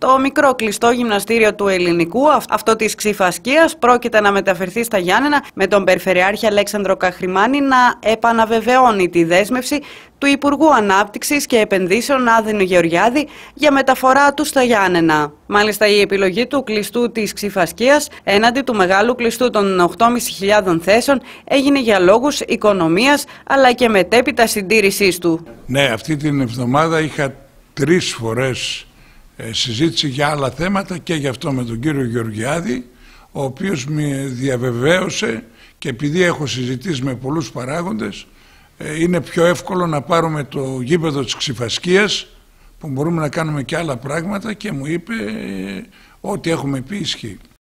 Το μικρό κλειστό γυμναστήριο του Ελληνικού, αυτό της Ξηφασκία, πρόκειται να μεταφερθεί στα Γιάννενα με τον Περιφερειάρχη Αλέξανδρο Καχρημάνη να επαναβεβαιώνει τη δέσμευση του Υπουργού Ανάπτυξης και Επενδύσεων Άδενου Γεωργιάδη για μεταφορά του στα Γιάννενα. Μάλιστα, η επιλογή του κλειστού της Ξηφασκία έναντι του μεγάλου κλειστού των 8.500 θέσεων έγινε για λόγους οικονομίας αλλά και μετέπειτα συντήρησής του. Ναι, αυτή την εβδομάδα είχα τρεις φορές ε, συζήτηση για άλλα θέματα και γι' αυτό με τον κύριο Γεωργιάδη ο οποίος με διαβεβαίωσε και επειδή έχω συζητήσει με πολλούς παράγοντες ε, είναι πιο εύκολο να πάρουμε το γήπεδο της Ξηφασκίας που μπορούμε να κάνουμε και άλλα πράγματα και μου είπε ε, ότι έχουμε πει